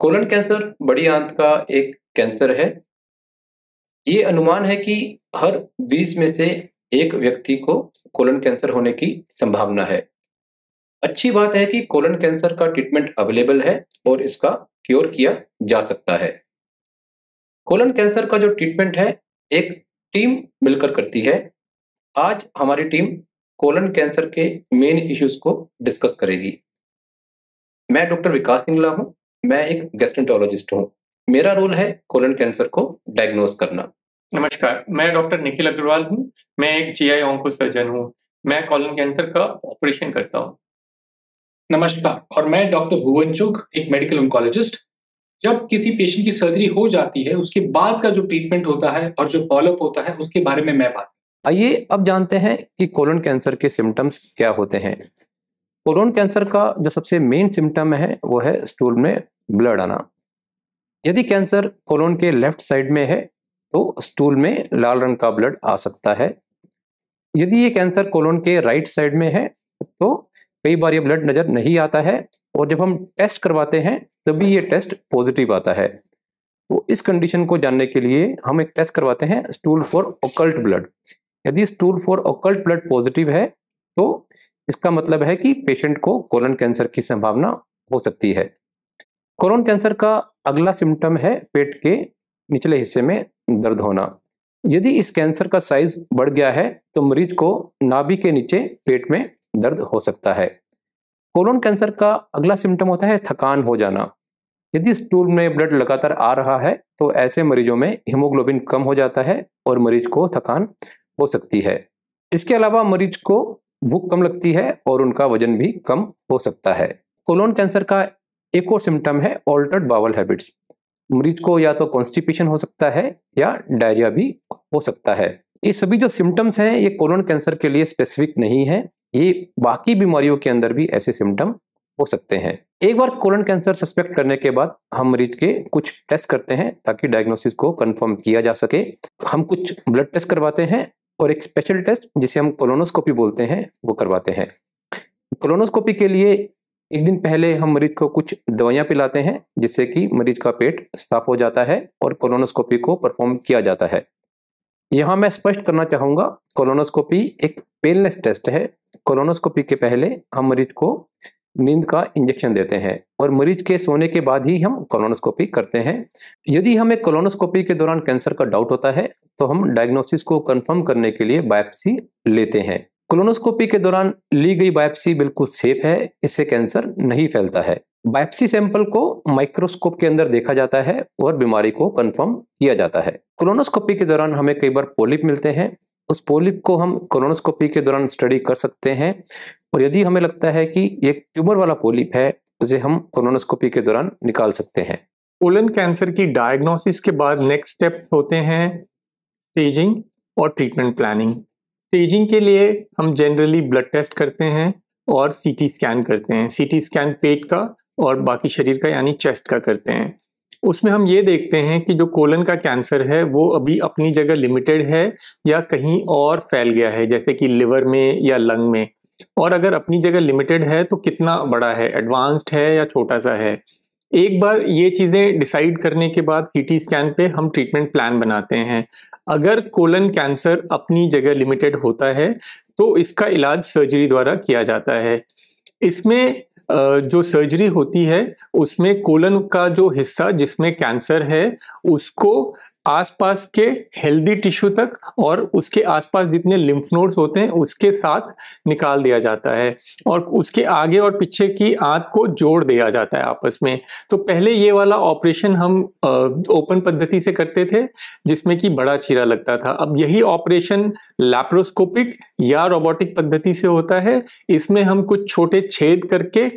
colon cancer बड़ी आंत का एक कैंसर है ये अनुमान है कि हर 20 में से एक व्यक्ति को कोलन कैंसर होने की संभावना है अच्छी बात है कि कोलन कैंसर का ट्रीटमेंट अवेलेबल है और इसका क्योर किया जा सकता है कोलन कैंसर का जो ट्रीटमेंट है एक टीम मिलकर करती है आज हमारी टीम कोलन कैंसर के मेन इश्यूज को डिस्कस करेगी मैं डॉक्टर विकास सिंगला हूं मैं एक गेस्ट्रेंटोलॉजिस्ट हूँ मेरा रोल है कोलन कैंसर को डायग्नोज करना नमस्कार मैं डॉक्टर निखिल अग्रवाल हूँ मैं एक जी आई ऑंको सर्जन हूँ मैं कॉलन कैंसर का ऑपरेशन करता हूँ नमस्कार और मैं डॉक्टर भुवन चुग एक मेडिकल ऑन्कोलॉजिस्ट जब किसी पेशेंट की सर्जरी हो जाती है उसके बाद का जो ट्रीटमेंट होता है और जो फॉलोअप होता है उसके बारे में मैं बात आइए अब जानते हैं कि कोलन कैंसर के सिम्टम्स क्या होते हैं कोलोन कैंसर का जो सबसे मेन सिम्टम है वो है स्टूल में ब्लड आना यदि कैंसर कोलोन के लेफ्ट साइड में है तो स्टूल में लाल रंग का ब्लड आ सकता है यदि ये कैंसर कोलोन के राइट साइड में है तो कई बार ये ब्लड नज़र नहीं आता है और जब हम टेस्ट करवाते हैं तभी ये टेस्ट पॉजिटिव आता है तो इस कंडीशन को जानने के लिए हम एक टेस्ट करवाते हैं स्टूल फॉर ओकल्ट ब्लड यदि stool for occult blood positive है तो इसका मतलब है कि पेशेंट को कोलन कैंसर की संभावना हो सकती है कोलन कैंसर का अगला सिम्टम है पेट के निचले हिस्से में दर्द होना यदि इस कैंसर का साइज बढ़ गया है तो मरीज को नाभि के नीचे पेट में दर्द हो सकता है कोलन कैंसर का अगला सिम्टम होता है थकान हो जाना यदि स्टूल में ब्लड लगातार आ रहा है तो ऐसे मरीजों में हीमोग्लोबिन कम हो जाता है और मरीज को थकान हो सकती है इसके अलावा मरीज को भूख कम लगती है और उनका वजन भी कम हो सकता है कोलोन कैंसर का एक और सिम्टम है ऑल्टर्ड बावल हैबिट्स मरीज को या तो कॉन्स्टिपेशन हो सकता है या डायरिया भी हो सकता है ये सभी जो सिम्टम्स हैं ये कोलोन कैंसर के लिए स्पेसिफिक नहीं है ये बाकी बीमारियों के अंदर भी ऐसे सिम्टम हो सकते हैं एक बार कोलन कैंसर सस्पेक्ट करने के बाद हम मरीज के कुछ टेस्ट करते हैं ताकि डायग्नोसिस को कंफर्म किया जा सके हम कुछ ब्लड टेस्ट करवाते हैं और एक स्पेशल टेस्ट जिसे हम कोलोनोस्कोपी बोलते हैं वो करवाते हैं कोलोनोस्कोपी के लिए एक दिन पहले हम मरीज को कुछ दवाइयाँ पिलाते हैं जिससे कि मरीज का पेट साफ हो जाता है और कोलोनोस्कोपी को परफॉर्म किया जाता है यहाँ मैं स्पष्ट करना चाहूँगा कोलोनोस्कोपी एक पेनलेस टेस्ट है कोलोनोस्कोपी के पहले हम मरीज को नींद का इंजेक्शन देते हैं और मरीज के सोने के बाद ही हम कोलोनोस्कोपी करते हैं यदि हमें कोलोनोस्कोपी के दौरान कैंसर का डाउट होता है तो हम डायग्नोसिस को कंफर्म करने के लिए बायोप्सी लेते हैं कोलोनोस्कोपी के दौरान ली गई बायोप्सी बिल्कुल सेफ है इससे कैंसर नहीं फैलता है बायोप्सी सैंपल को माइक्रोस्कोप के अंदर देखा जाता है और बीमारी को कंफर्म किया जाता है कोलोनोस्कोपी के दौरान हमें कई बार पोलिप मिलते हैं उस पोलिप को हम कोलोनोस्कोपी के दौरान स्टडी कर सकते हैं और यदि हमें लगता है कि एक ट्यूमर वाला पोलिप है उसे हम कोलोनोस्कोपी के दौरान निकाल सकते हैं कोलन कैंसर की डायग्नोसिस के बाद नेक्स्ट स्टेप्स होते हैं स्टेजिंग और ट्रीटमेंट प्लानिंग स्टेजिंग के लिए हम जनरली ब्लड टेस्ट करते हैं और सीटी स्कैन करते हैं सीटी स्कैन पेट का और बाकी शरीर का यानी चेस्ट का करते हैं उसमें हम ये देखते हैं कि जो कोलन का कैंसर है वो अभी अपनी जगह लिमिटेड है या कहीं और फैल गया है जैसे कि लिवर में या लंग में और अगर अपनी जगह लिमिटेड है तो कितना बड़ा है एडवांस्ड है या छोटा सा है एक बार ये चीज़ें डिसाइड करने के बाद सीटी स्कैन पे हम ट्रीटमेंट प्लान बनाते हैं अगर कोलन कैंसर अपनी जगह लिमिटेड होता है तो इसका इलाज सर्जरी द्वारा किया जाता है इसमें जो सर्जरी होती है उसमें कोलन का जो हिस्सा जिसमें कैंसर है उसको आसपास के हेल्दी टिश्यू तक और उसके आसपास जितने लिम्फ नोड्स होते हैं उसके साथ निकाल दिया जाता है और उसके आगे और पीछे की आंत को जोड़ दिया जाता है आपस में तो पहले ये वाला ऑपरेशन हम ओपन पद्धति से करते थे जिसमें कि बड़ा चीरा लगता था अब यही ऑपरेशन लैप्रोस्कोपिक या रोबोटिक पद्धति से होता है इसमें हम कुछ छोटे छेद करके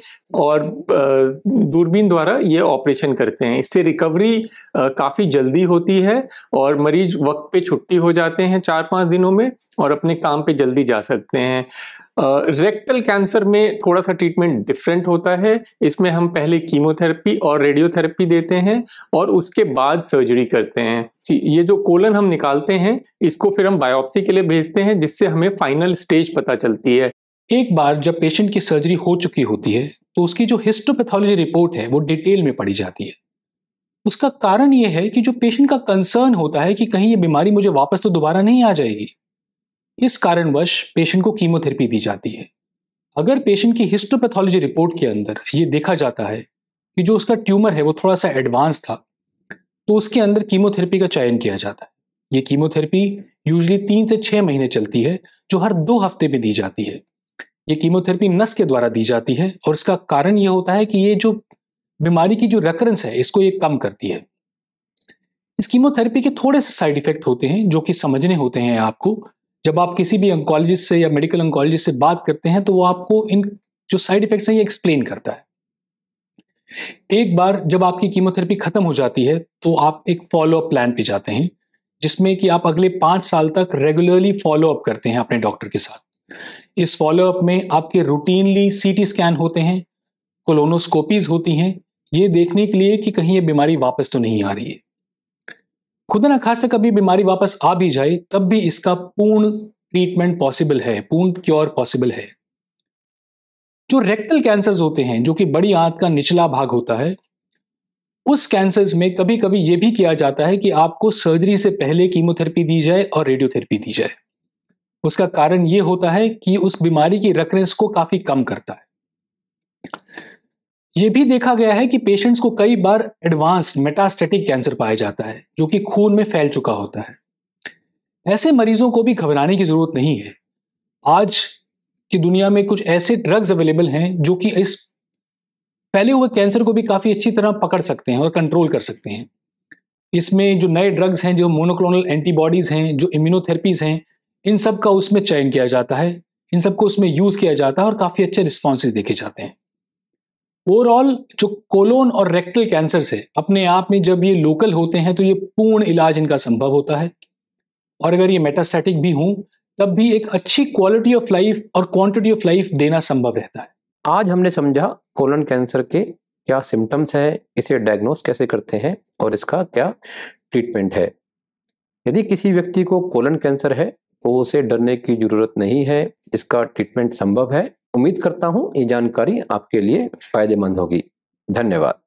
और दूरबीन द्वारा ये ऑपरेशन करते हैं इससे रिकवरी काफ़ी जल्दी होती है है और मरीज वक्त पे छुट्टी हो जाते हैं चार पांच दिनों में और अपने काम पे जल्दी जा सकते हैं रेक्टल uh, कैंसर में थोड़ा सा ट्रीटमेंट डिफरेंट होता है इसमें हम पहले कीमोथेरेपी और रेडियोथेरेपी देते हैं और उसके बाद सर्जरी करते हैं ये जो कोलन हम निकालते हैं इसको फिर हम बायोप्सी के लिए भेजते हैं जिससे हमें फाइनल स्टेज पता चलती है एक बार जब पेशेंट की सर्जरी हो चुकी होती है तो उसकी जो हिस्टोपैथोलॉजी रिपोर्ट है वो डिटेल में पड़ी जाती है उसका कारण यह है कि जो पेशेंट का कंसर्न होता है कि कहीं ये बीमारी मुझे वापस तो दोबारा नहीं आ जाएगी इस कारणवश पेशेंट को कीमोथेरेपी दी जाती है अगर पेशेंट की हिस्टोपैथोलॉजी रिपोर्ट के अंदर ये देखा जाता है कि जो उसका ट्यूमर है वो थोड़ा सा एडवांस था तो उसके अंदर कीमोथेरेपी का चयन किया जाता है ये कीमोथेरेपी यूजली तीन से छः महीने चलती है जो हर दो हफ्ते में दी जाती है ये कीमोथेरेपी नस के द्वारा दी जाती है और इसका कारण ये होता है कि ये जो बीमारी की जो रेकरेंस है इसको ये कम करती है इस कीमोथेरेपी के थोड़े से साइड इफेक्ट होते हैं जो कि समझने होते हैं आपको जब आप किसी भी अंकोलॉजिस्ट से या मेडिकल अंकोलॉजिस्ट से बात करते हैं तो वो आपको इन जो साइड इफेक्ट्स हैं ये एक्सप्लेन करता है एक बार जब आपकी कीमोथेरेपी खत्म हो जाती है तो आप एक फॉलोअप प्लान पे जाते हैं जिसमें कि आप अगले पांच साल तक रेगुलरली फॉलोअप करते हैं अपने डॉक्टर के साथ इस फॉलोअप में आपके रूटीनली सीटी स्कैन होते हैं कोलोनोस्कोपीज होती हैं ये देखने के लिए कि कहीं ये बीमारी वापस तो नहीं आ रही है खुदा ना खासा कभी बीमारी वापस आ भी जाए तब भी इसका पूर्ण ट्रीटमेंट पॉसिबल है पूर्ण क्योर पॉसिबल है जो रेक्टल कैंसर होते हैं जो कि बड़ी आंत का निचला भाग होता है उस कैंसर्स में कभी कभी यह भी किया जाता है कि आपको सर्जरी से पहले कीमोथेरेपी दी जाए और रेडियोथेरेपी दी जाए उसका कारण यह होता है कि उस बीमारी की रेकरेंस को काफी कम करता है ये भी देखा गया है कि पेशेंट्स को कई बार एडवांस्ड मेटास्टेटिक कैंसर पाया जाता है जो कि खून में फैल चुका होता है ऐसे मरीजों को भी घबराने की ज़रूरत नहीं है आज की दुनिया में कुछ ऐसे ड्रग्स अवेलेबल हैं जो कि इस फैले हुए कैंसर को भी काफ़ी अच्छी तरह पकड़ सकते हैं और कंट्रोल कर सकते हैं इसमें जो नए ड्रग्स हैं जो मोनोक्लोनल एंटीबॉडीज़ हैं जो इम्यूनोथेरेपीज़ हैं इन सब का उसमें चयन किया जाता है इन सबको उसमें यूज़ किया जाता है और काफ़ी अच्छे रिस्पॉन्सेज देखे जाते हैं ओवरऑल जो कोलोन और रेक्टल कैंसर है अपने आप में जब ये लोकल होते हैं तो ये पूर्ण इलाज इनका संभव होता है और अगर ये मेटास्टैटिक भी हों तब भी एक अच्छी क्वालिटी ऑफ लाइफ और क्वांटिटी ऑफ लाइफ देना संभव रहता है आज हमने समझा कोलन कैंसर के क्या सिम्टम्स हैं इसे डायग्नोस कैसे करते हैं और इसका क्या ट्रीटमेंट है यदि किसी व्यक्ति को कोलन कैंसर है तो उसे डरने की जरूरत नहीं है इसका ट्रीटमेंट संभव है उम्मीद करता हूँ ये जानकारी आपके लिए फायदेमंद होगी धन्यवाद